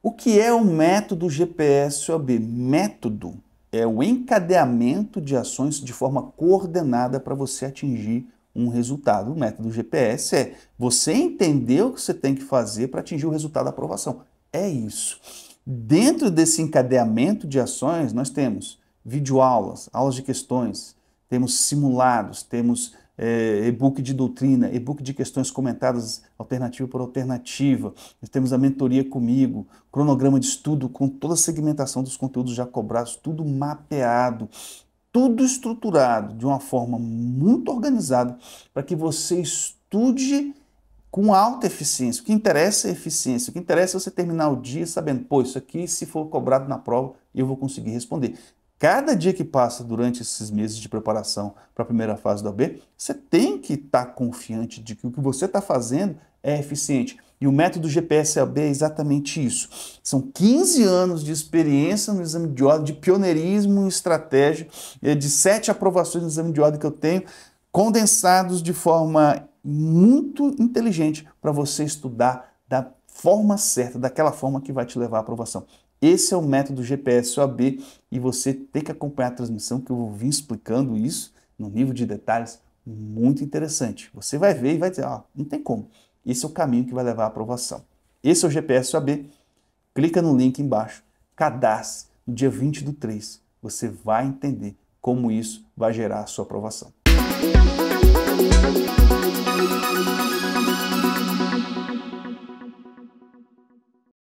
O que é o método GPS OB? Método é o encadeamento de ações de forma coordenada para você atingir um resultado. O método GPS é você entender o que você tem que fazer para atingir o resultado da aprovação. É isso. Dentro desse encadeamento de ações, nós temos videoaulas, aulas de questões, temos simulados, temos é, e-book de doutrina, e-book de questões comentadas alternativa por alternativa, nós temos a mentoria comigo, cronograma de estudo com toda a segmentação dos conteúdos já cobrados, tudo mapeado, tudo estruturado de uma forma muito organizada para que você estude com alta eficiência. O que interessa é eficiência. O que interessa é você terminar o dia sabendo, pô, isso aqui, se for cobrado na prova, eu vou conseguir responder. Cada dia que passa durante esses meses de preparação para a primeira fase da AB, você tem que estar tá confiante de que o que você está fazendo é eficiente. E o método GPS-AB é exatamente isso. São 15 anos de experiência no exame de ordem, de pioneirismo em estratégia, de sete aprovações no exame de ordem que eu tenho, condensados de forma muito inteligente para você estudar da forma certa, daquela forma que vai te levar à aprovação. Esse é o método GPS OAB e você tem que acompanhar a transmissão que eu vou vir explicando isso no nível de detalhes muito interessante. Você vai ver e vai dizer, ah, não tem como. Esse é o caminho que vai levar à aprovação. Esse é o GPS OAB. Clica no link embaixo, cadastre no dia 20 do 3. Você vai entender como isso vai gerar a sua aprovação.